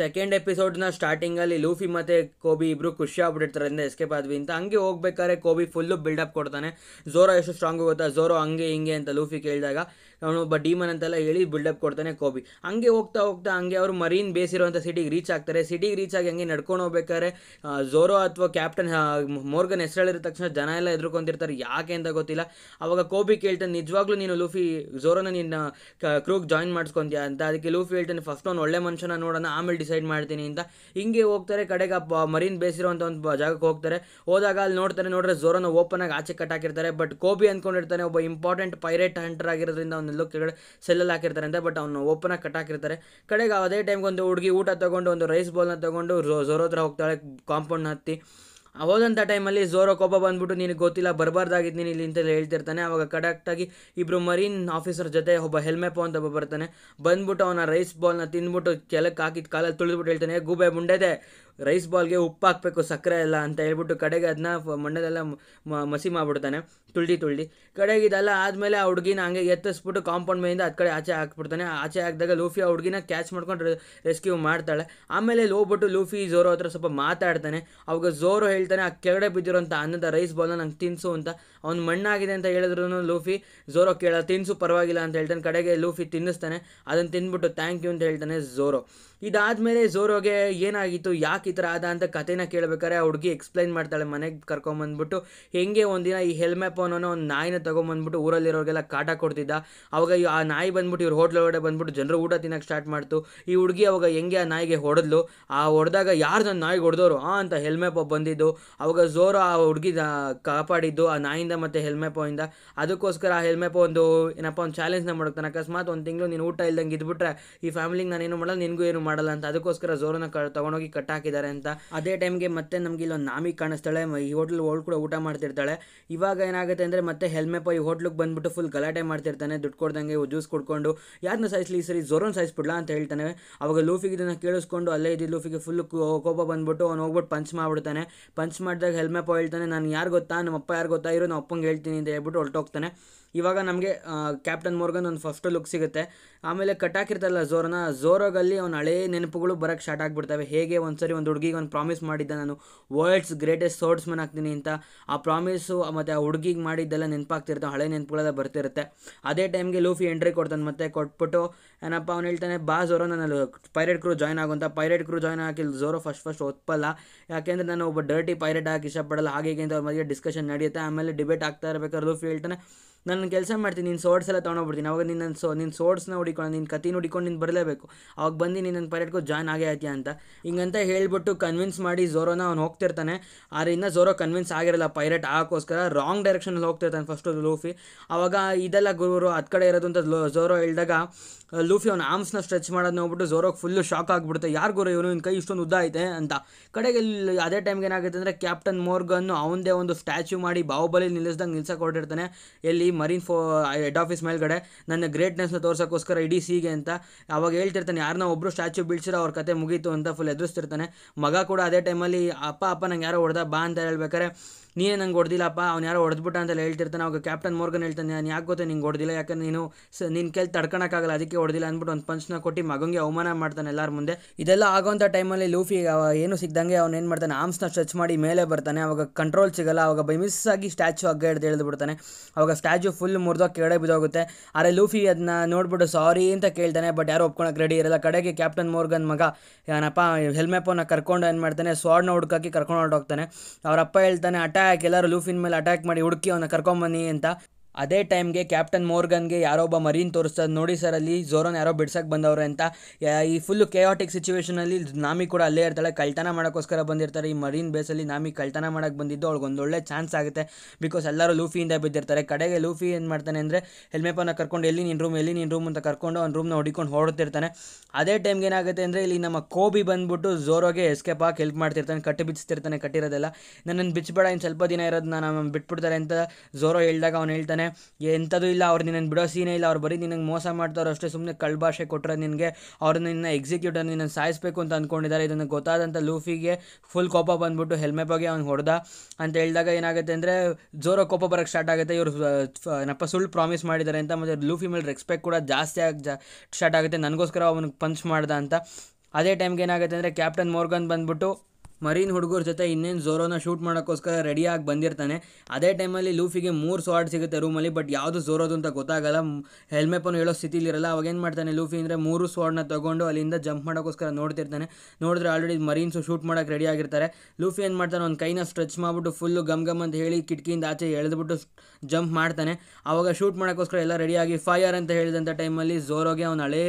second ಎಪಿಸೋಡ್ನ ಸ್ಟಾರ್ಟಿಂಗಲ್ಲಿ Luffy ಮತ್ತು ಕೋಬಿ ಇಬ್ರು ಖುಷಿ ಆಗ್ಬಿಟ್ಟಿರ್ತಾರೆ ಅಂದರೆ ಎಸ್ಕೇಪ್ ಆದ್ವಿ ಅಂತ ಹಂಗೆ ಹೋಗ್ಬೇಕಾದ್ರೆ ಕೋಬಿ ಫುಲ್ಲು ಬಿಲ್ಡಪ್ ಕೊಡ್ತಾನೆ ಜೋರೋ ಎಷ್ಟು ಸ್ಟ್ರಾಂಗ್ ಗೊತ್ತಾ ಜೋರೋ ಹಂಗೆ ಹಿಂಗೆ ಅಂತ ಲೂಫಿ ಕೇಳಿದಾಗ ಅವನು ಒಬ್ಬ ಡೀಮನ್ ಅಂತೆಲ್ಲ ಹೇಳಿ ಬಿಲ್ಡಪ್ ಕೊಡ್ತಾನೆ ಕೋಬಿ ಹಂಗೆ ಹೋಗ್ತಾ ಹೋಗ್ತಾ ಹಂಗೆ ಅವರು ಮರೀನ್ ಬೇಸ್ ಇರುವಂಥ ಸಿಟಿಗೆ ರೀಚ್ ಆಗ್ತಾರೆ ಸಿಟಿಗೆ ರೀಚ್ ಆಗಿ ಹಂಗೆ ನಡ್ಕೊಂಡು ಹೋಗ್ಬೇಕಾದ್ರೆ ಜೋರೋ ಅಥವಾ ಕ್ಯಾಪ್ಟನ್ ಮೋರ್ಗನ್ ಹೆಸರಲ್ಲಿರೋ ತಕ್ಷಣ ಜನ ಎಲ್ಲ ಎದುರ್ಕೊಂತಿರ್ತಾರೆ ಯಾಕೆ ಅಂತ ಗೊತ್ತಿಲ್ಲ ಅವಾಗ ಕೋಬಿ ಕೇಳ್ತಾನೆ ನಿಜವಾಗ್ಲೂ ನೀನು ಲೂಫಿ ಜೋರೋನ ನಿನ್ನ ಕ್ರೂಗೆ ಜಾಯಿನ್ ಮಾಡಿಸ್ಕೊಂತೀಯ ಅಂತ ಅದಕ್ಕೆ ಲೂಫಿ ಹೇಳ್ತಾನೆ ಫಸ್ಟ್ ಒಂದು ಒಳ್ಳೆ ಮನುಷ್ಯನ ನೋಡೋಣ ಆಮೇಲೆ ಡಿಸೈಡ್ ಮಾಡ್ತೀನಿ ಅಂತ ಹಿಂಗೆ ಹೋಗ್ತಾರೆ ಕಡೆಗೆ ಮರೀನ್ ಬೇಸ್ ಇರುವಂಥ ಒಂದು ಜಾಗಕ್ಕೆ ಹೋಗ್ತಾರೆ ಹೋದಾಗ ಅಲ್ಲಿ ನೋಡ್ತಾರೆ ನೋಡ್ರೆ ಜೋರೋನ ಓಪನ್ ಆಗಿ ಆಚೆ ಕಟ್ಟಾಕಿರ್ತಾರೆ ಬಟ್ ಕೋಬಿ ಅಂದ್ಕೊಂಡಿರ್ತಾನೆ ಒಬ್ಬ ಇಂಪಾರ್ಟೆಂಟ್ ಪೈರೇಟ್ ಹಂಟರ್ ಆಗಿರೋದ್ರಿಂದ ಲುಕ್ ಕೆಳಗಡೆ ಸೆಲ್ಲಲ್ಲಿ ಹಾಕಿರ್ತಾರೆ ಅಂತ ಬಟ್ ಅವನು ಓಪನ್ ಆಗಿ ಕಟ್ ಹಾಕಿರ್ತಾರೆ ಕಡೆಗೆ ಅದೇ ಟೈಮ್ಗೆ ಒಂದು ಹುಡುಗಿ ಊಟ ತಗೊಂಡು ಒಂದು ರೈಸ್ ಬಾಲ್ನ ತೊಗೊಂಡು ಜೋರೋ ಹತ್ರ ಹೋಗ್ತಾಳೆ ಕಾಂಪೌಂಡ್ನ ಹತ್ತಿ ಹೋದಂಥ ಟೈಮಲ್ಲಿ ಜೋರೋ ಕೋಪ ಬಂದ್ಬಿಟ್ಟು ನಿನಗೆ ಗೊತ್ತಿಲ್ಲ ಬರಬಾರ್ದಾಗಿದ್ದು ನೀನು ಇಲ್ಲಿ ಅಂತೆಲ್ಲ ಹೇಳ್ತಿರ್ತಾನೆ ಅವಾಗ ಕಡಕ್ಟಾಗಿ ಇಬ್ಬರು ಮರೀನ್ ಆಫೀಸರ್ ಜೊತೆ ಒಬ್ಬ ಹೆಲ್ಮೆಪೋ ಅಂತ ಒಬ್ಬ ಬರ್ತಾನೆ ಬಂದ್ಬಿಟ್ಟು ಅವನ ರೈಸ್ ಬಾಲ್ನ ತಿಂದ್ಬಿಟ್ಟು ಕೆಳಕ್ಕೆ ಹಾಕಿದ ಕಾಲಲ್ಲಿ ತುಳಿದ್ಬಿಟ್ಟು ಹೇಳ್ತಾನೆ ಗೂಬೆ ಮುಂಡೆದೆ ರೈಸ್ ಬಾಲ್ಗೆ ಉಪ್ಪು ಹಾಕಬೇಕು ಸಕ್ಕರೆ ಎಲ್ಲ ಅಂತ ಹೇಳ್ಬಿಟ್ಟು ಕಡೆಗೆ ಅದನ್ನ ಮಂಡದೆಲ್ಲ ಮಸಿ ಮಾಡಿಬಿಡ್ತಾನೆ ತುಳ್ಳಿ ತುಳ್ಳಿ ಕಡೆಗೆ ಇದೆಲ್ಲ ಆದಮೇಲೆ ಆ ಹುಡುಗಿನ ಹಂಗೆ ಎತ್ತಿಸ್ಬಿಟ್ಟು ಕಾಂಪೌಂಡ್ ಮೇಲಿಂದ ಅದು ಕಡೆ ಆಚೆ ಹಾಕ್ಬಿಡ್ತಾನೆ ಆಚೆ ಹಾಕಿದಾಗ ಲೂಫಿ ಆ ಹುಡುಗಿನ ಕ್ಯಾಚ್ ಮಾಡ್ಕೊಂಡು ರೆಸ್ಕ್ಯೂ ಮಾಡ್ತಾಳೆ ಆಮೇಲೆ ಹೋಗ್ಬಿಟ್ಟು ಲೂಫಿ ಝೋರೋ ಹತ್ರ ಸ್ವಲ್ಪ ಮಾತಾಡ್ತಾನೆ ಅವಾಗ ಜೋರು ಹೇಳಿ ಹೇಳ್ತಾನೆ ಆ ಕೆಳಗಡೆ ಬಿದ್ದಿರೋಂಥ ಅನ್ನದ ರೈಸ್ ಬಾಲ್ನ ನಂಗೆ ತಿನ್ಸು ಅಂತ ಅವ್ನು ಮಣ್ಣಾಗಿದೆ ಅಂತ ಹೇಳಿದ್ರು ಲೂಫಿ ಜೋರೋ ಕೇಳ ತಿನ್ಸು ಪರವಾಗಿಲ್ಲ ಅಂತ ಹೇಳ್ತಾನೆ ಕಡೆಗೆ ಲೂಫಿ ತಿನ್ನಿಸ್ತಾನೆ ಅದನ್ನು ತಿನ್ಬಿಟ್ಟು ಥ್ಯಾಂಕ್ ಯು ಅಂತ ಹೇಳ್ತಾನೆ ಜೋರೋ ಇದಾದಮೇಲೆ ಜೋರೋಗೆ ಏನಾಗಿತ್ತು ಯಾಕೆ ಈ ಥರ ಆದ ಅಂತ ಕಥೆನ ಕೇಳಬೇಕಾದ್ರೆ ಆ ಹುಡುಗಿ ಎಕ್ಸ್ಪ್ಲೈನ್ ಮಾಡ್ತಾಳೆ ಮನೆಗೆ ಕರ್ಕೊಂಬಂದ್ಬಿಟ್ಟು ಹೆಂಗೆ ಒಂದಿನ ಈ ಹೆಲ್ಮೆಪ್ ಅನ್ನೋ ಒಂದು ನಾಯಿನ ತೊಗೊಂಬಂದ್ಬಿಟ್ಟು ಊರಲ್ಲಿರೋರಿಗೆಲ್ಲ ಕಾಟ ಕೊಡ್ತಿದ್ದ ಅವಾಗ ಆ ನಾಯಿ ಬಂದ್ಬಿಟ್ಟು ಇವ್ರ ಹೋಟ್ಲ್ ಒಳಗಡೆ ಬಂದ್ಬಿಟ್ಟು ಜನರು ಊಟ ತಿನ್ನೋಕೆ ಸ್ಟಾರ್ಟ್ ಮಾಡ್ತು ಈ ಹುಡುಗಿ ಅವಾಗ ಹೆಂಗೆ ಆ ನಾಯಿಗೆ ಹೊಡೆದ್ಲು ಆ ಹೊಡೆದಾಗ ಯಾರು ನನ್ನ ನಾಯಿಗೆ ಹೊಡೆದವರು ಆ ಅಂತ ಹೆಲ್ಮೆಪ್ಪ ಬಂದಿದ್ದು ಅವಾಗ ಜೋರು ಆ ಹುಡುಗಿ ಕಾಪಾಡಿದ್ದು ಆ ನಾಯಿಂದ ಮತ್ತು ಇಂದ ಅದಕ್ಕೋಸ್ಕರ ಆ ಹೆಲ್ಮೆಪೋ ಒಂದು ಏನಪ್ಪ ಒಂದು ಚಾಲೆಂಜ್ನ ಮಾಡೋಕ್ತಾನೆ ಅಕಸ್ಮಾತ್ ಒಂದು ತಿಂಗಳು ನೀನು ಊಟ ಇಲ್ದಂಗೆ ಇದ್ಬಿಟ್ರೆ ಈ ಫ್ಯಾಮಿಲಿಗೆ ನಾನೇನು ಮಾಡಲ್ಲ ನಿನಗೂ ಏನು ಮಾಡಲ್ಲ ಅಂತ ಅದಕ್ಕೋಸ್ಕರ ಜೋರನ್ನ ಕ ತೊಗೊಂಡೋಗಿ ಕಟ್ ಅಂತ ಅದೇ ಟೈಮ್ಗೆ ಮತ್ತೆ ನಮಗೆ ಇಲ್ಲೊಂದು ನಾಮಿ ಕಾಣಿಸ್ತಾಳೆ ಈ ಹೋಟ್ಲ್ ಹೋಲ್ ಕೂಡ ಊಟ ಮಾಡ್ತಿರ್ತಾಳೆ ಇವಾಗ ಏನಾಗುತ್ತೆ ಅಂದರೆ ಮತ್ತೆ ಹೆಲ್ಮೆಪೋ ಈ ಹೋಟ್ಲಿಗೆ ಬಂದ್ಬಿಟ್ಟು ಫುಲ್ ಗಲಾಟೆ ಮಾಡ್ತಿರ್ತಾನೆ ದುಡ್ಡು ಕೊಡ್ದಂಗೆ ಜ್ಯೂಸ್ ಕುಡ್ಕೊಂಡು ಯಾರನ್ನ ಸಾಯಿಸ್ಲಿ ಈ ಸರಿ ಸೈಸ್ ಸಾಯಿಸ್ಬಿಡ್ಲಾ ಅಂತ ಹೇಳ್ತಾನೆ ಅವಾಗ ಲೂಫಿಗೆ ಇದನ್ನು ಕೇಳಿಸ್ಕೊಂಡು ಅಲ್ಲೇ ಇದ್ದು ಲೂಫಿಗೆ ಫುಲ್ ಕೋಪ ಬಂದ್ಬಿಟ್ಟು ಅವ್ನು ಹೋಗ್ಬಿಟ್ಟು ಪಂಚ್ ಮಾಡಿಬಿಡ್ತಾನೆ ಪಂಚ್ ಮಾಡಿದಾಗ ಹೆಲ್ಮೆಪ್ಪ ಹೇಳ್ತಾನೆ ನಾನು ಯಾರು ಗೊತ್ತಾ ನಮ್ಮ ಅಪ್ಪ ಯಾರು ಗೊತ್ತಾ ಇರೋ ನಮ್ಮ ಅಪ್ಪಂಗೆ ಹೇಳ್ತೀನಿ ಅಂತ ಹೇಳ್ಬಿಟ್ಟು ಹೊರಟೋಗ್ತಾನೆ ಇವಾಗ ನಮಗೆ ಕ್ಯಾಪ್ಟನ್ ಮೋರ್ಗನ್ ಒಂದು ಫಸ್ಟ್ ಲುಕ್ ಸಿಗುತ್ತೆ ಆಮೇಲೆ ಹಾಕಿರ್ತಲ್ಲ ಜೋರನ ಜೋರೋಗಲ್ಲಿ ಅವ್ನು ಹಳೇ ನೆನಪುಗಳು ಬರೋಕ್ಕೆ ಸ್ಟಾರ್ಟ್ ಆಗಿಬಿಡ್ತವೆ ಹೇಗೆ ಒಂದು ಸರಿ ಒಂದು ಹುಡುಗಿಗೆ ಒಂದು ಪ್ರಾಮಿಸ್ ಮಾಡಿದ್ದೆ ನಾನು ವರ್ಲ್ಡ್ಸ್ ಗ್ರೇಟೆಸ್ಟ್ ಸೋರ್ಟ್ಸ್ ಆಗ್ತೀನಿ ಅಂತ ಆ ಪ್ರಾಮಿಸು ಮತ್ತು ಆ ಹುಡುಗಿಗೆ ಮಾಡಿದ್ದೆಲ್ಲ ನೆನಪಾಗ್ತಿರ್ತಾವೆ ಹಳೆ ನೆನಪುಗಳೆಲ್ಲ ಬರ್ತಿರುತ್ತೆ ಅದೇ ಟೈಮ್ಗೆ ಲೂಫಿ ಎಂಟ್ರಿ ಕೊಡ್ತಾನೆ ಮತ್ತೆ ಕೊಟ್ಬಿಟ್ಟು ಏನಪ್ಪ ಅವ್ನು ಹೇಳ್ತಾನೆ ಬಾ ಜೋರೋ ನಾನು ಪೈರೇಟ್ ಕ್ರೂ ಜಾಯ್ನ್ ಆಗೋಂಥ ಪೈರೇಟ್ ಕ್ರೂ ಜಾಯ್ನ್ ಹಾಕಿಲ್ಲ ಜೋರೋ ಫಸ್ಟ್ ಫಸ್ಟ್ ಒಪ್ಪಲ್ಲ ಯಾಕೆಂದ್ರೆ ನಾನು ಒಬ್ಬ ಡರ್ಟಿ ಪೈರೇಟ್ ಹಾಕಿ ಇಷ್ಟಪಡಲ್ಲ ಹಾಗೆ ಅವ್ರ ಮಧ್ಯೆ ಡಿಸ್ಕಷನ್ ನಡೆಯುತ್ತೆ ಆಮೇಲೆ ಡಿಬೇಟ್ ಆಗ್ತಾ ಇರಬೇಕಾದ್ರೂ ಲೂಫಿ ನನ್ನ ಕೆಲಸ ಮಾಡ್ತೀನಿ ನೀನು ಸೋಡ್ಸ್ ಎಲ್ಲ ತೊಗೊಂಡೋಗ್ಬಿಡ್ತೀನಿ ಅವಾಗ ನಿನ್ನ ಸೊ ನಿನ್ನ ಸೋಡ್ಸ್ನ ಹುಡಿಕೊಂಡು ನಿನ್ನ ಕತಿನ ಹುಡಿಕೊಂಡು ನೀನು ಬರಲೇಬೇಕು ಅವಾಗ ಬಂದು ನೀನು ನನ್ನ ಜಾಯ್ನ್ ಆಗೇ ಆಯ್ತೀಯ ಅಂತ ಹಿಂಗಂತ ಹೇಳ್ಬಿಟ್ಟು ಕನ್ವಿನ್ಸ್ ಮಾಡಿ ಜೋರೋನ ಅವ್ನು ಹೋಗ್ತಿರ್ತಾನೆ ಆದ್ರಿಂದ ಜೋರೋ ಕನ್ವಿನ್ಸ್ ಆಗಿರಲ್ಲ ಪೈರೇಟ್ ಆಗೋಸ್ಕರ ರಾಂಗ್ ಡೈರೆಕ್ಷನಲ್ಲಿ ಹೋಗ್ತಿರ್ತಾನೆ ಫಸ್ಟು ಲೂಫಿ ಅವಾಗ ಇದೆಲ್ಲ ಗುರು ಅದು ಕಡೆ ಇರೋದು ಅಂತ ಝೋರೋ ಹೇಳಿದಾಗ ಲೂಫಿ ಅವ್ನ ಆರ್ಮ್ಸ್ನ ಸ್ಟ್ರೆಚ್ ಮಾಡೋದು ನೋಡ್ಬಿಟ್ಟು ಝೋರೋಗೆ ಫುಲ್ಲು ಶಾಕ್ ಆಗಿಬಿಡುತ್ತೆ ಯಾರು ಗುರು ಇವನು ನಿನ್ನ ಕೈ ಇಷ್ಟೊಂದು ಉದ್ದ ಐತೆ ಅಂತ ಕಡೆಗೆ ಅದೇ ಟೈಮ್ಗೆ ಏನಾಗುತ್ತೆ ಅಂದರೆ ಕ್ಯಾಪ್ಟನ್ ಮೋರ್ಗನ್ನು ಅವನದೇ ಒಂದು ಸ್ಟ್ಯಾಚ್ಯೂ ಮಾಡಿ ಬಾಹುಬಲಿ ನಿಲ್ಲಿಸ್ದಂಗೆ ನಿಲ್ಸಕ್ಕೆ ಹೊರಟಿರ್ತಾನೆ ಎಲ್ಲಿ ಮರೀನ್ ಫೋ ಹೆಡ್ ಆಫೀಸ್ ಮೇಲ್ಗಡೆ ನನ್ನ ಗ್ರೇಟ್ನೆಸ್ನ ತೋರ್ಸೋಕ್ಕೋಸ್ಕರ ಇಡೀ ಸೀಗೆ ಅಂತ ಅವಾಗ ಹೇಳ್ತಿರ್ತಾನೆ ಯಾರನ್ನ ಒಬ್ಬರು ಸ್ಟ್ಯಾಚ್ಯೂ ಬೀಳ್ಸಿರೋ ಅವ್ರ ಕತೆ ಮುಗೀತು ಅಂತ ಫುಲ್ ಎದುರಿಸ್ತಿರ್ತಾನೆ ಮಗ ಕೂಡ ಅದೇ ಟೈಮಲ್ಲಿ ಅಪ್ಪ ಅಪ್ಪ ನಂಗೆ ಯಾರೋ ಹೊಡೆದ ಬಾ ಅಂತ ಹೇಳ್ಬೇಕಾರೆ ನೀನೇ ನಂಗೆ ಹೊಡೆದಿಲ್ಲಪ್ಪ ಅವ್ನು ಯಾರೋ ಹೊಡೆದ್ಬಿಟ್ಟ ಅಂತ ಹೇಳ್ತಿರ್ತಾನೆ ಅವಾಗ ಕ್ಯಾಪ್ಟನ್ ಮೋರ್ಗನ್ ಹೇಳ್ತಾನೆ ನಾನು ಯಾಕೆ ಗೊತ್ತಾ ನಿಂಗೆ ಹೊಡೆದಿಲ್ಲ ಯಾಕಂದ್ರೆ ನೀನು ಸ ನಿನ್ನ ಕೈಲಿ ತಡ್ಕೊಳಕ್ಕಾಗಲ್ಲ ಅದಕ್ಕೆ ಹೊಡೆದಿಲ್ಲ ಅಂದ್ಬಿಟ್ಟು ಒಂದು ಪಂಚನ ಕೊಟ್ಟು ಮಗಂಗೆ ಅವಮಾನ ಮಾಡ್ತಾನೆ ಎಲ್ಲರ ಮುಂದೆ ಇದೆಲ್ಲ ಆಗೋಂಥ ಟೈಮಲ್ಲಿ ಲೂಫಿ ಏನು ಸಿಗ್ದಂಗೆ ಅವ್ನು ಏನು ಮಾಡ್ತಾನೆ ಆರ್ಮ್ಸ್ನ ಸ್ಟ್ರೆಚ್ ಮಾಡಿ ಮೇಲೆ ಬರ್ತಾನೆ ಅವಾಗ ಕಂಟ್ರೋಲ್ ಸಿಗಲ್ಲ ಅವಾಗ ಬೈ ಮಿಸ್ ಆಗಿ ಸ್ಟ್ಯಾಚು ಹಗ್ಗ ಹಿಡಿದು ಬಿಡ್ತಾನೆ ಅವಾಗ ಸ್ಟ್ಯಾಚು ರಾಜು ಫುಲ್ ಮುರಿದೋಗಿ ಕೆಳಗೆ ಬಿದ್ದೋಗುತ್ತೆ ಆದರೆ ಲೂಫಿ ಅದನ್ನ ನೋಡ್ಬಿಟ್ಟು ಸಾರಿ ಅಂತ ಕೇಳ್ತಾನೆ ಬಟ್ ಯಾರು ಒಪ್ಕೊಳಕ್ಕೆ ರೆಡಿ ಇರಲ್ಲ ಕಡೆಗೆ ಕ್ಯಾಪ್ಟನ್ ಮೋರ್ಗನ್ ಮಗ ಏನಪ್ಪ ಹೆಲ್ಮೆಪ್ಪನ ಕರ್ಕೊಂಡು ಏನು ಮಾಡ್ತಾನೆ ಸ್ವಾಡ್ನ ಹುಡುಕಾಕಿ ಕರ್ಕೊಂಡು ಹೊರಟೋಗ್ತಾನೆ ಅವರಪ್ಪ ಹೇಳ್ತಾನೆ ಅಟ್ಯಾಕ್ ಎಲ್ಲರೂ ಲೂಫಿನ ಮೇಲೆ ಅಟ್ಯಾಕ್ ಮಾಡಿ ಹುಡುಕಿ ಅವನ್ನ ಕರ್ಕೊಂಡ್ಬನ್ನಿ ಅಂತ ಅದೇ ಟೈಮ್ಗೆ ಕ್ಯಾಪ್ಟನ್ ಮೋರ್ಗನ್ಗೆ ಯಾರೋ ಒಬ್ಬ ಮರೀನ್ ತೋರಿಸ್ತದೆ ನೋಡಿ ಸರ್ ಅಲ್ಲಿ ಜೋರೋನ ಯಾರೋ ಬಿಡ್ಸಕ್ಕೆ ಬಂದವ್ರೆ ಅಂತ ಈ ಫುಲ್ಲು ಕೆಯಾಟಿಕ್ ಸಿಚುವೇಷನಲ್ಲಿ ನಾಮಿ ಕೂಡ ಅಲ್ಲೇ ಇರ್ತಾಳೆ ಕಳ್ತನ ಮಾಡೋಕ್ಕೋಸ್ಕರ ಬಂದಿರ್ತಾರೆ ಈ ಮರೀನ್ ಬೇಸಲ್ಲಿ ನಾಮಿ ಕಳ್ತನ ಮಾಡೋಕ್ಕೆ ಬಂದಿದ್ದು ಅವ್ಳಿಗೆ ಒಂದೊಳ್ಳೆ ಚಾನ್ಸ್ ಆಗುತ್ತೆ ಬಿಕಾಸ್ ಎಲ್ಲರೂ ಲೂಫಿಯಿಂದ ಬಿದ್ದಿರ್ತಾರೆ ಕಡೆಗೆ ಲೂಫಿ ಏನು ಮಾಡ್ತಾನೆ ಅಂದರೆ ಹೆಲ್ಮೆಪನ್ನ ಕರ್ಕೊಂಡು ಎಲ್ಲಿ ನಿನ್ನ ರೂಮ್ ಎಲ್ಲಿ ನಿನ್ನ ರೂಮ್ ಅಂತ ಕರ್ಕೊಂಡು ಅವ್ನು ರೂಮ್ನ ಹೊಡಿಕೊಂಡು ಹೊಡ್ತಿರ್ತಾನೆ ಅದೇ ಟೈಮ್ಗೆ ಏನಾಗುತ್ತೆ ಅಂದರೆ ಇಲ್ಲಿ ನಮ್ಮ ಕೋಬಿ ಬಂದ್ಬಿಟ್ಟು ಜೋರೋಗೆ ಎಸ್ಕೇಪ್ ಆಗಿ ಹೆಲ್ಪ್ ಮಾಡ್ತಿರ್ತಾನೆ ಕಟ್ಟಿ ಬಿಚ್ಚಿರ್ತಾನೆ ಕಟ್ಟಿರೋದೆಲ್ಲ ನನ್ನನ್ನು ಬಿಚ್ಚಬೇಡ ಇನ್ನು ಸ್ವಲ್ಪ ದಿನ ಇರೋದು ನಾನು ಬಿಟ್ಬಿಡ್ತಾರೆ ಅಂತ ಜೋರೋ ಹೇಳಿದಾಗ ಅವ್ನು ಹೇಳ್ತಾನೆ ಹೇಳ್ತಾನೆ ಎಂಥದ್ದು ಇಲ್ಲ ಅವ್ರು ನಿನ್ನನ್ನು ಬಿಡೋ ಸೀನೇ ಇಲ್ಲ ಅವ್ರು ಬರೀ ನಿನಗೆ ಮೋಸ ಮಾಡ್ತಾರೋ ಅಷ್ಟೇ ಸುಮ್ಮನೆ ಕಳ್ಭಾಷೆ ಕೊಟ್ಟರೆ ನಿನಗೆ ಅವ್ರು ನಿನ್ನ ಎಕ್ಸಿಕ್ಯೂಟರ್ ನಿನ್ನ ಸಾಯಿಸಬೇಕು ಅಂತ ಅಂದ್ಕೊಂಡಿದ್ದಾರೆ ಇದನ್ನು ಗೊತ್ತಾದಂಥ ಲೂಫಿಗೆ ಫುಲ್ ಕೋಪ ಬಂದ್ಬಿಟ್ಟು ಹೆಲ್ಮೆಟ್ ಬಗ್ಗೆ ಅವ್ನು ಹೊಡೆದ ಅಂತ ಹೇಳಿದಾಗ ಏನಾಗುತ್ತೆ ಅಂದರೆ ಜೋರ ಕೋಪ ಬರೋಕ್ಕೆ ಸ್ಟಾರ್ಟ್ ಆಗುತ್ತೆ ಇವರು ನಪ್ಪ ಸುಳ್ಳು ಪ್ರಾಮಿಸ್ ಮಾಡಿದ್ದಾರೆ ಅಂತ ಮತ್ತು ಲೂಫಿ ಮೇಲೆ ರೆಸ್ಪೆಕ್ಟ್ ಕೂಡ ಜಾಸ್ತಿ ಆಗಿ ಜಾ ಸ್ಟಾರ್ಟ್ ಆಗುತ್ತೆ ನನಗೋಸ್ಕರ ಅವನಿಗೆ ಪಂಚ್ ಮಾಡ್ದ ಅಂತ ಅದೇ ಟೈಮ್ಗೆ ಏನಾಗುತ್ತೆ ಅಂದರೆ ಕ್ಯಾಪ್ಟನ್ ಮೋರ್ಗನ್ ಬಂದ್ಬಿಟ್ಟು ಮರೀನ್ ಹುಡುಗರ ಜೊತೆ ಇನ್ನೇನು ಜೋರೋನ ಶೂಟ್ ಮಾಡೋಕ್ಕೋಸ್ಕರ ರೆಡಿಯಾಗಿ ಬಂದಿರ್ತಾನೆ ಅದೇ ಟೈಮಲ್ಲಿ ಲೂಫಿಗೆ ಮೂರು ಸ್ವಾರ್ಡ್ ಸಿಗುತ್ತೆ ರೂಮಲ್ಲಿ ಬಟ್ ಯಾವುದು ಜೋರೋದು ಅಂತ ಗೊತ್ತಾಗಲ್ಲ ಹೆಲ್ಮೆಪನ್ನು ಹೇಳೋ ಸ್ಥಿತಿಲಿರಲ್ಲ ಅವಾಗ ಏನು ಮಾಡ್ತಾನೆ ಲೂಫಿ ಅಂದರೆ ಮೂರು ಸ್ವಾರ್ಡ್ನ ತೊಗೊಂಡು ಅಲ್ಲಿಂದ ಜಂಪ್ ಮಾಡೋಕ್ಕೋಸ್ಕರ ನೋಡ್ತಿರ್ತಾನೆ ನೋಡಿದ್ರೆ ಆಲ್ರೆಡಿ ಮರೀನ್ಸು ಶೂಟ್ ಮಾಡೋಕ್ಕೆ ರೆಡಿ ಆಗಿರ್ತಾರೆ ಲೂಫಿ ಏನು ಮಾಡ್ತಾನೆ ಒಂದು ಕೈನ ಸ್ಟ್ರೆಚ್ ಮಾಡಿಬಿಟ್ಟು ಫುಲ್ಲು ಗಮ್ ಗಮ್ ಅಂತ ಹೇಳಿ ಕಿಟಕಿಯಿಂದ ಆಚೆ ಎಳೆದ್ಬಿಟ್ಟು ಜಂಪ್ ಮಾಡ್ತಾನೆ ಅವಾಗ ಶೂಟ್ ಮಾಡೋಕ್ಕೋಸ್ಕರ ಎಲ್ಲ ರೆಡಿಯಾಗಿ ಫೈಯರ್ ಅಂತ ಹೇಳಿದಂಥ ಟೈಮಲ್ಲಿ ಜೋರೋಗೆ ಅವ್ನ ಹಳೆ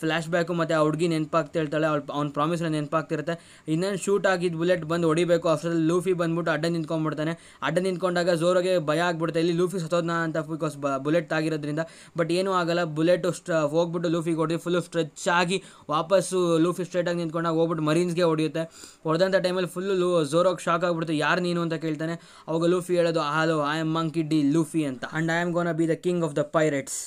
ಫ್ಲ್ಯಾಶ್ ಬ್ಯಾಕು ಮತ್ತು ಆ ಹುಡುಗಿ ನೆನಪಾಗ್ತಿರ್ತಾಳೆ ಅವ್ಳು ಅವ್ನ ಪ್ರಾಮಿಸ್ನ ನೆನಪಾಗ್ತಿರುತ್ತೆ ಇನ್ನೇನು ಶೂಟ್ ಆಗಿ ಬುಲೆಟ್ ಬಂದು ಹೊಡಿಬೇಕು ಅಷ್ಟರಲ್ಲಿ ಲೂಫಿ ಬಂದ್ಬಿಟ್ಟು ಅಡ್ಡ ನಿಂತ್ಕೊಂಡ್ಬಿಡ್ತಾನೆ ಅಡ್ಡ ನಿಂತ್ಕೊಂಡಾಗ ಜೋರಾಗೆ ಭಯ ಆಗ್ಬಿಡುತ್ತೆ ಇಲ್ಲಿ ಲೂಫಿ ಸತೋದ್ನ ಅಂತ ಬಿಕಾಸ್ ಬುಲೆಟ್ ಆಗಿರೋದ್ರಿಂದ ಬಟ್ ಏನೂ ಆಗಲ್ಲ ಬುಲೆಟ್ ಹೋಗ್ಬಿಟ್ಟು ಲೂಫಿಗೆ ಹೊಡಿ ಫುಲ್ಲು ಸ್ಟ್ರೆಚ್ ಆಗಿ ವಾಪಸ್ಸು ಲೂಫಿ ಆಗಿ ನಿಂತ್ಕೊಂಡಾಗ ಹೋಗ್ಬಿಟ್ಟು ಮರೀನ್ಸ್ಗೆ ಹೊಡೆಯುತ್ತೆ ಹೊಡೆದಂಥ ಟೈಮಲ್ಲಿ ಫುಲ್ಲು ಲೂ ಜೋರಾಗಿ ಶಾಕ್ ಆಗಿಬಿಡುತ್ತೆ ಯಾರು ನೀನು ಅಂತ ಕೇಳ್ತಾನೆ ಅವಾಗ ಲೂಫಿ ಹೇಳೋದು hello I am Monkey D Luffy ಅಂತ and I am gonna be the king of the pirates